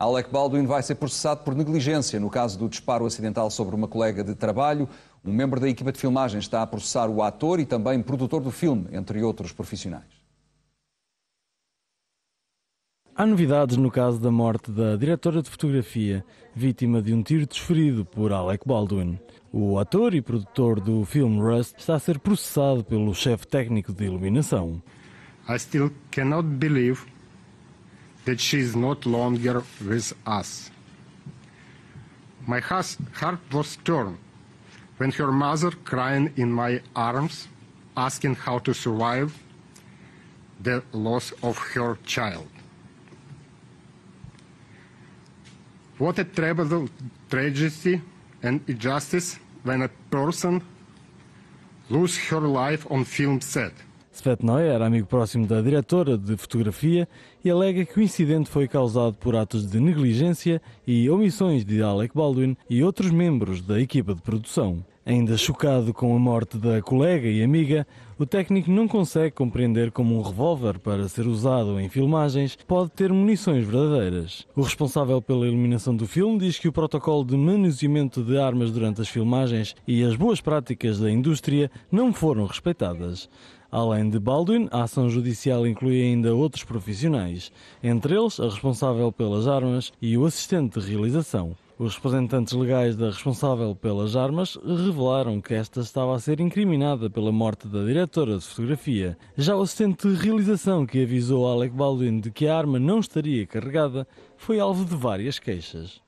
Alec Baldwin vai ser processado por negligência no caso do disparo acidental sobre uma colega de trabalho. Um membro da equipa de filmagem está a processar o ator e também produtor do filme, entre outros profissionais. Há novidades no caso da morte da diretora de fotografia, vítima de um tiro desferido por Alec Baldwin. O ator e produtor do filme Rust está a ser processado pelo chefe técnico de iluminação. I still cannot believe that she is not longer with us. My heart was torn when her mother, crying in my arms, asking how to survive the loss of her child. What a terrible tragedy and injustice when a person loses her life on film set. Svetnoy era amigo próximo da diretora de fotografia e alega que o incidente foi causado por atos de negligência e omissões de Alec Baldwin e outros membros da equipa de produção. Ainda chocado com a morte da colega e amiga, o técnico não consegue compreender como um revólver para ser usado em filmagens pode ter munições verdadeiras. O responsável pela iluminação do filme diz que o protocolo de manuseamento de armas durante as filmagens e as boas práticas da indústria não foram respeitadas. Além de Baldwin, a ação judicial inclui ainda outros profissionais, entre eles a responsável pelas armas e o assistente de realização. Os representantes legais da responsável pelas armas revelaram que esta estava a ser incriminada pela morte da diretora de fotografia. Já o assistente de realização que avisou Alec Baldwin de que a arma não estaria carregada foi alvo de várias queixas.